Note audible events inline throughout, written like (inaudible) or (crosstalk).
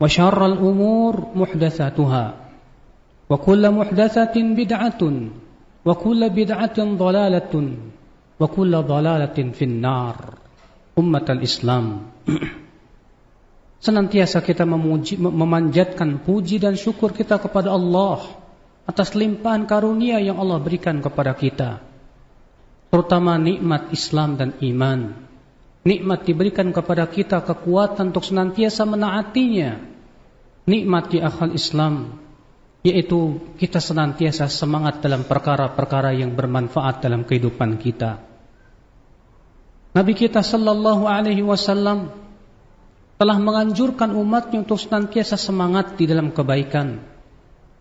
وشر الأمور محدثاتها وكل محدثة بدعة وكل بدعة ضلالة وكل ضلالة في النار أمة الإسلام Senantiasa kita memuji, memanjatkan puji dan syukur kita kepada Allah atas limpahan karunia yang Allah berikan kepada kita, terutama nikmat Islam dan iman. Nikmat diberikan kepada kita kekuatan untuk senantiasa menaatinya. Nikmat di akal Islam yaitu kita senantiasa semangat dalam perkara-perkara yang bermanfaat dalam kehidupan kita. Nabi kita sallallahu alaihi wasallam telah menganjurkan umatnya untuk senantiasa semangat di dalam kebaikan.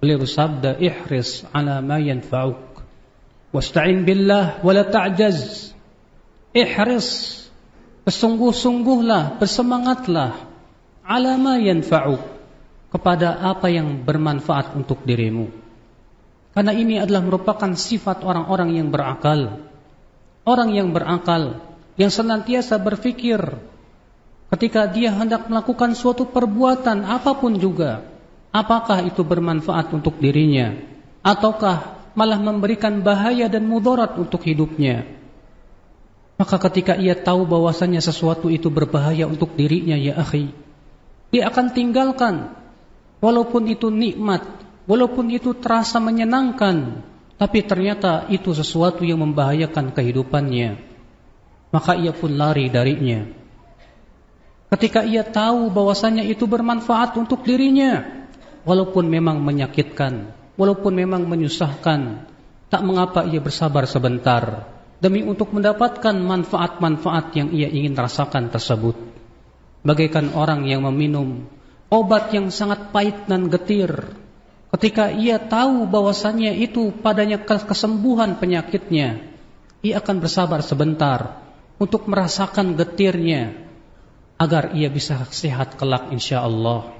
Beliau bersabda, "Ihris 'ala ma yanfa'uk wasta'in billah wa la ta'jaz." Ihris Bersungguh-sungguhlah, bersemangatlah alama yanfa'u kepada apa yang bermanfaat untuk dirimu. Karena ini adalah merupakan sifat orang-orang yang berakal. Orang yang berakal yang senantiasa berfikir ketika dia hendak melakukan suatu perbuatan apapun juga, apakah itu bermanfaat untuk dirinya ataukah malah memberikan bahaya dan mudarat untuk hidupnya. Maka ketika ia tahu bahwasannya sesuatu itu berbahaya untuk dirinya ya akhi, dia akan tinggalkan walaupun itu nikmat, walaupun itu terasa menyenangkan, tapi ternyata itu sesuatu yang membahayakan kehidupannya. Maka ia pun lari darinya. Ketika ia tahu bahwasannya itu bermanfaat untuk dirinya, walaupun memang menyakitkan, walaupun memang menyusahkan, tak mengapa ia bersabar sebentar demi untuk mendapatkan manfaat-manfaat yang ia ingin rasakan tersebut. Bagaikan orang yang meminum obat yang sangat pahit dan getir. Ketika ia tahu bahwasannya itu padanya kesembuhan penyakitnya, ia akan bersabar sebentar untuk merasakan getirnya agar ia bisa sehat kelak insya Allah.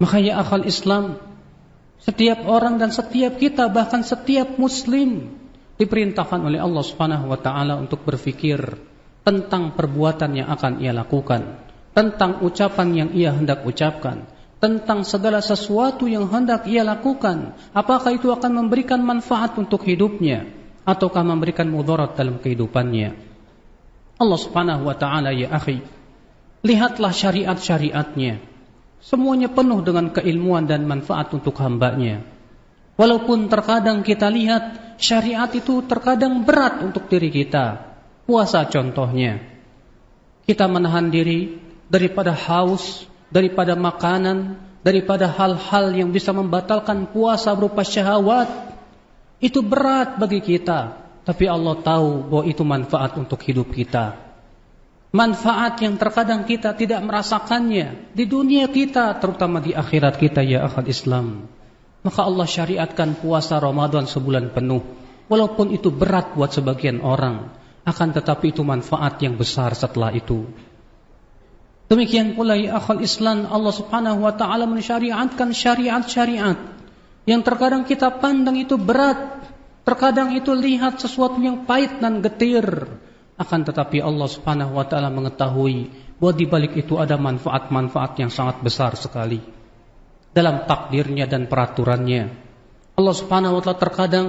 Maka ya akal Islam, setiap orang dan setiap kita bahkan setiap muslim diperintahkan oleh Allah Subhanahu wa taala untuk berpikir tentang perbuatan yang akan ia lakukan, tentang ucapan yang ia hendak ucapkan, tentang segala sesuatu yang hendak ia lakukan, apakah itu akan memberikan manfaat untuk hidupnya ataukah memberikan mudarat dalam kehidupannya. Allah Subhanahu wa taala ya akhi, lihatlah syariat-syariatnya. Semuanya penuh dengan keilmuan dan manfaat untuk hambanya. Walaupun terkadang kita lihat syariat itu terkadang berat untuk diri kita. Puasa contohnya. Kita menahan diri daripada haus, daripada makanan, daripada hal-hal yang bisa membatalkan puasa berupa syahwat. Itu berat bagi kita. Tapi Allah tahu bahwa itu manfaat untuk hidup kita. Manfaat yang terkadang kita tidak merasakannya di dunia kita, terutama di akhirat kita ya akhad Islam maka Allah syariatkan puasa Ramadan sebulan penuh. Walaupun itu berat buat sebagian orang, akan tetapi itu manfaat yang besar setelah itu. Demikian pula ya akhal Islam Allah Subhanahu wa taala mensyariatkan syariat-syariat yang terkadang kita pandang itu berat, terkadang itu lihat sesuatu yang pahit dan getir. Akan tetapi Allah Subhanahu wa taala mengetahui bahwa di balik itu ada manfaat-manfaat yang sangat besar sekali dalam takdirnya dan peraturannya. Allah Subhanahu wa taala terkadang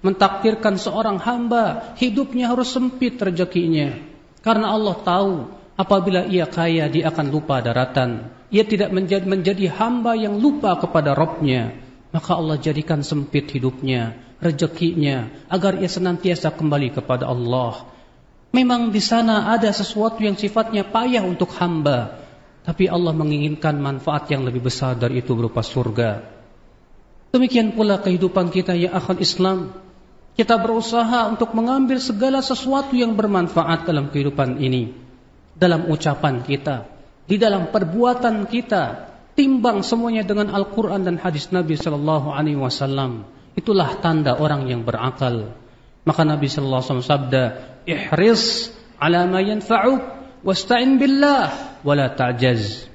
mentakdirkan seorang hamba hidupnya harus sempit rezekinya karena Allah tahu apabila ia kaya dia akan lupa daratan. Ia tidak menjadi, menjadi hamba yang lupa kepada Robnya. Maka Allah jadikan sempit hidupnya, rezekinya, agar ia senantiasa kembali kepada Allah. Memang di sana ada sesuatu yang sifatnya payah untuk hamba, tapi Allah menginginkan manfaat yang lebih besar dari itu berupa surga. Demikian pula kehidupan kita ya akhal Islam. Kita berusaha untuk mengambil segala sesuatu yang bermanfaat dalam kehidupan ini. Dalam ucapan kita. Di dalam perbuatan kita. Timbang semuanya dengan Al-Quran dan hadis Nabi Sallallahu Alaihi Wasallam. Itulah tanda orang yang berakal. Maka Nabi Sallallahu Alaihi Wasallam sabda, Ihris ala ma yanfa'uk, wasta'in billah wala ta'jaz.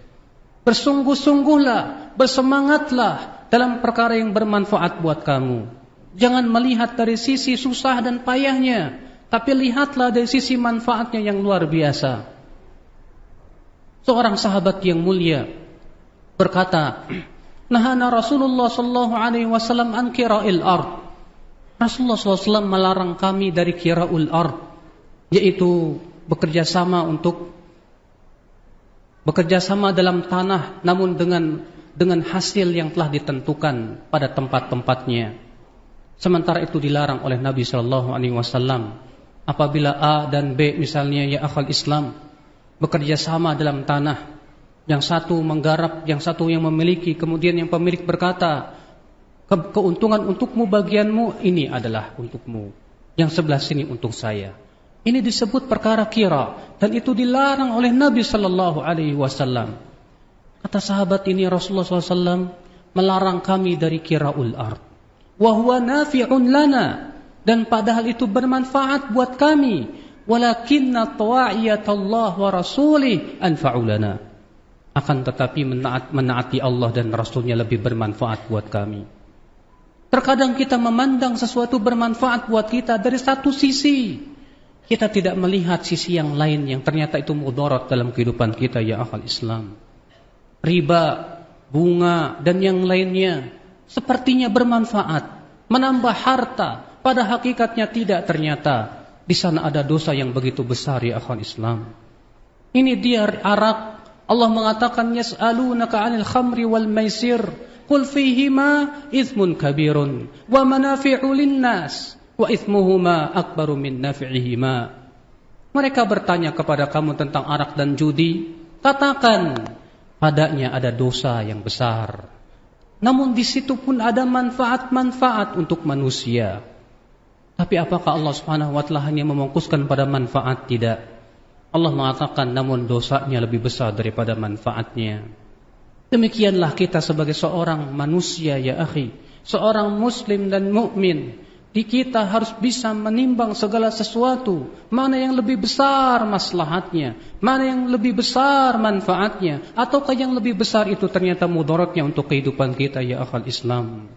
Bersungguh-sungguhlah, bersemangatlah dalam perkara yang bermanfaat buat kamu. Jangan melihat dari sisi susah dan payahnya, tapi lihatlah dari sisi manfaatnya yang luar biasa. Seorang sahabat yang mulia berkata, (clears throat) "Nahana Rasulullah sallallahu alaihi wasallam an kira'il ard." Rasulullah SAW melarang kami dari kiraul ard, yaitu bekerja sama untuk bekerja sama dalam tanah namun dengan dengan hasil yang telah ditentukan pada tempat-tempatnya. Sementara itu dilarang oleh Nabi Shallallahu Alaihi Wasallam. Apabila A dan B misalnya ya akal Islam bekerja sama dalam tanah, yang satu menggarap, yang satu yang memiliki, kemudian yang pemilik berkata, Ke keuntungan untukmu bagianmu ini adalah untukmu, yang sebelah sini untuk saya. Ini disebut perkara kira dan itu dilarang oleh Nabi Shallallahu Alaihi Wasallam. Kata sahabat ini Rasulullah SAW melarang kami dari ul ard. Wahwa nafi'un lana dan padahal itu bermanfaat buat kami. Walakinna Allah wa rasuli anfa'ulana. Akan tetapi menaat, menaati Allah dan Rasulnya lebih bermanfaat buat kami. Terkadang kita memandang sesuatu bermanfaat buat kita dari satu sisi. Kita tidak melihat sisi yang lain yang ternyata itu mudarat dalam kehidupan kita ya akal Islam. Riba, bunga dan yang lainnya sepertinya bermanfaat, menambah harta, pada hakikatnya tidak ternyata. Di sana ada dosa yang begitu besar ya akal Islam. Ini dia arak. Allah mengatakan yas'alunaka 'anil khamri wal maisir. Qul fihima ithmun kabirun wa manafi'u Linnas. nas wa ithmuhuma akbaru min nafi'ihima. Mereka bertanya kepada kamu tentang arak dan judi, katakan padanya ada dosa yang besar. Namun di situ pun ada manfaat-manfaat untuk manusia. Tapi apakah Allah Subhanahu wa taala hanya memfokuskan pada manfaat tidak? Allah mengatakan namun dosanya lebih besar daripada manfaatnya. Demikianlah kita sebagai seorang manusia ya akhi, seorang muslim dan mukmin kita harus bisa menimbang segala sesuatu. Mana yang lebih besar maslahatnya. Mana yang lebih besar manfaatnya. Ataukah yang lebih besar itu ternyata mudaratnya untuk kehidupan kita ya akal Islam.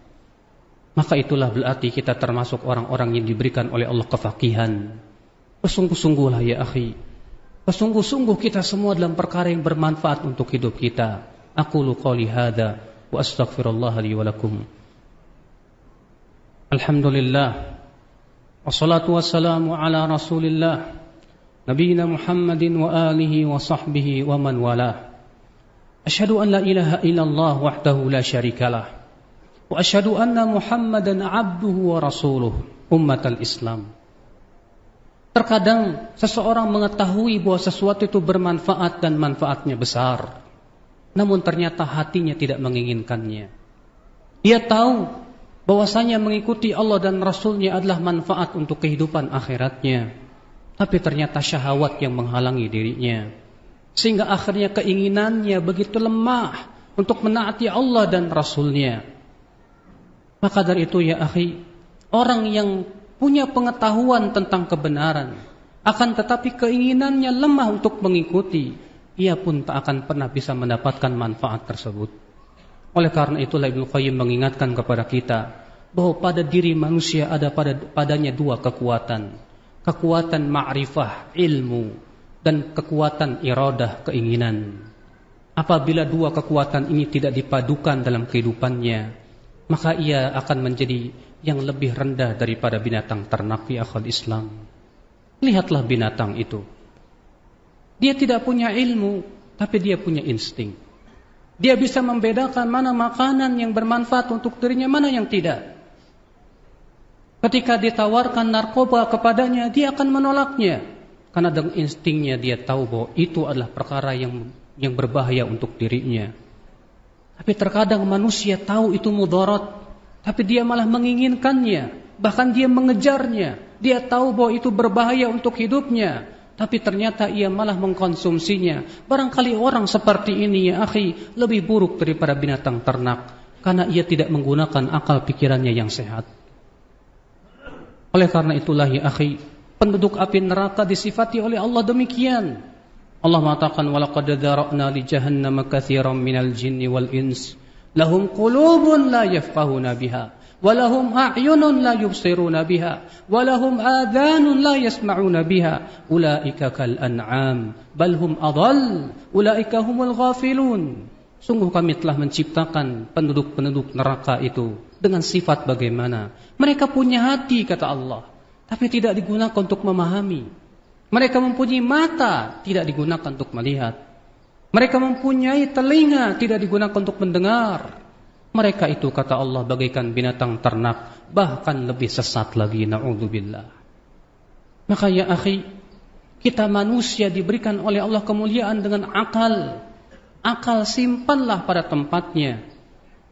Maka itulah berarti kita termasuk orang-orang yang diberikan oleh Allah kefakihan. sungguh sungguhlah ya akhi. sungguh sungguh kita semua dalam perkara yang bermanfaat untuk hidup kita. Aku qali lihada wa astaghfirullah li Alhamdulillah Wassalatu wassalamu ala rasulillah Nabina Muhammadin wa alihi wa sahbihi wa man wala Ashadu an la ilaha illallah wahdahu la syarikalah Wa ashadu anna Muhammadan abduhu wa rasuluh Ummatal Islam Terkadang seseorang mengetahui bahwa sesuatu itu bermanfaat dan manfaatnya besar Namun ternyata hatinya tidak menginginkannya ia tahu bahwasanya mengikuti Allah dan Rasulnya adalah manfaat untuk kehidupan akhiratnya. Tapi ternyata syahwat yang menghalangi dirinya. Sehingga akhirnya keinginannya begitu lemah untuk menaati Allah dan Rasulnya. Maka dari itu ya akhi, orang yang punya pengetahuan tentang kebenaran, akan tetapi keinginannya lemah untuk mengikuti, ia pun tak akan pernah bisa mendapatkan manfaat tersebut. Oleh karena itulah Ibnu Qayyim mengingatkan kepada kita bahwa pada diri manusia ada pada padanya dua kekuatan. Kekuatan ma'rifah, ilmu, dan kekuatan iradah, keinginan. Apabila dua kekuatan ini tidak dipadukan dalam kehidupannya, maka ia akan menjadi yang lebih rendah daripada binatang ternak di akal Islam. Lihatlah binatang itu. Dia tidak punya ilmu, tapi dia punya insting. Dia bisa membedakan mana makanan yang bermanfaat untuk dirinya, mana yang tidak. Ketika ditawarkan narkoba kepadanya, dia akan menolaknya. Karena dengan instingnya dia tahu bahwa itu adalah perkara yang yang berbahaya untuk dirinya. Tapi terkadang manusia tahu itu mudarat, tapi dia malah menginginkannya, bahkan dia mengejarnya. Dia tahu bahwa itu berbahaya untuk hidupnya, tapi ternyata ia malah mengkonsumsinya. Barangkali orang seperti ini ya akhi, lebih buruk daripada binatang ternak karena ia tidak menggunakan akal pikirannya yang sehat. Oleh karena itulah ya akhi, penduduk api neraka disifati oleh Allah demikian. Allah mengatakan walaqad dzara'na li jahannam katsiran minal jinni wal ins lahum qulubun la yafqahuna biha wa lahum a'yunun la yubsiruna biha wa lahum adhanun la yasma'una biha ulaika kal an'am bal hum adall ulaika humul ghafilun Sungguh kami telah menciptakan penduduk-penduduk neraka itu dengan sifat bagaimana. Mereka punya hati kata Allah, tapi tidak digunakan untuk memahami. Mereka mempunyai mata, tidak digunakan untuk melihat. Mereka mempunyai telinga, tidak digunakan untuk mendengar. Mereka itu kata Allah bagaikan binatang ternak, bahkan lebih sesat lagi naudzubillah. Maka ya akhi, kita manusia diberikan oleh Allah kemuliaan dengan akal, Akal simpanlah pada tempatnya.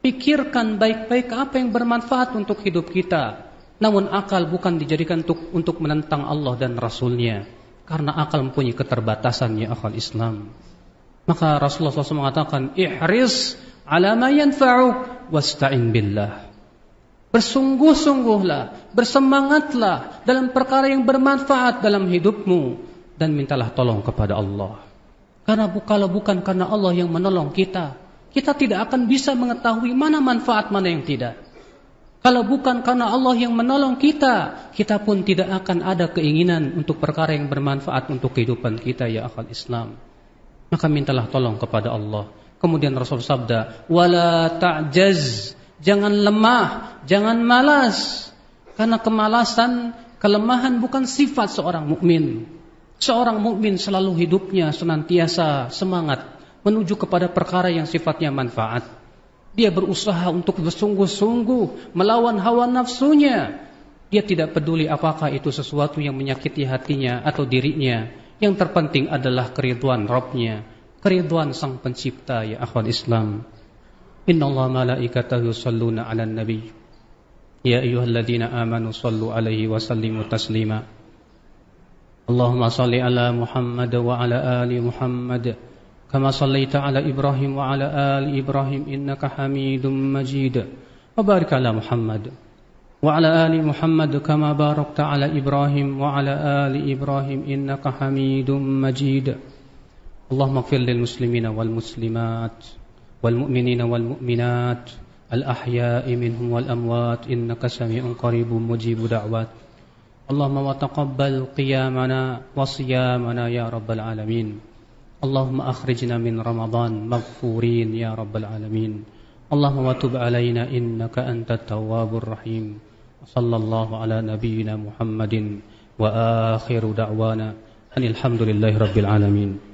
Pikirkan baik-baik apa yang bermanfaat untuk hidup kita. Namun akal bukan dijadikan untuk, untuk menentang Allah dan Rasulnya. Karena akal mempunyai keterbatasan ya akal Islam. Maka Rasulullah SAW mengatakan, Ihris ala ma yanfa'uk wasta'in billah. Bersungguh-sungguhlah, bersemangatlah dalam perkara yang bermanfaat dalam hidupmu. Dan mintalah tolong kepada Allah. Karena kalau bukan karena Allah yang menolong kita, kita tidak akan bisa mengetahui mana manfaat mana yang tidak. Kalau bukan karena Allah yang menolong kita, kita pun tidak akan ada keinginan untuk perkara yang bermanfaat untuk kehidupan kita ya akal Islam. Maka mintalah tolong kepada Allah. Kemudian Rasul sabda, "Wala ta'jaz." Jangan lemah, jangan malas. Karena kemalasan, kelemahan bukan sifat seorang mukmin. Seorang mukmin selalu hidupnya senantiasa semangat menuju kepada perkara yang sifatnya manfaat. Dia berusaha untuk bersungguh-sungguh melawan hawa nafsunya. Dia tidak peduli apakah itu sesuatu yang menyakiti hatinya atau dirinya. Yang terpenting adalah keriduan Robnya, keriduan Sang Pencipta ya akhwat Islam. Inna Allah malaikatahu salluna 'alan nabi. Ya ayyuhalladzina amanu sallu alaihi wa sallimu taslima. اللهم صل على محمد وعلى آل محمد كما صليت على إبراهيم وعلى آل إبراهيم إنك حميد مجيد وبارك على محمد وعلى آل محمد كما باركت على إبراهيم وعلى آل إبراهيم إنك حميد مجيد اللهم اغفر للمسلمين والمسلمات والمؤمنين والمؤمنات الأحياء منهم والأموات إنك سميع قريب مجيب دعوات اللهم وتقبل قيامنا وصيامنا يا رب العالمين اللهم أخرجنا من رمضان مغفورين يا رب العالمين اللهم وتب علينا إنك أنت التواب الرحيم وصلى الله على نبينا محمد وآخر دعوانا أن الحمد لله رب العالمين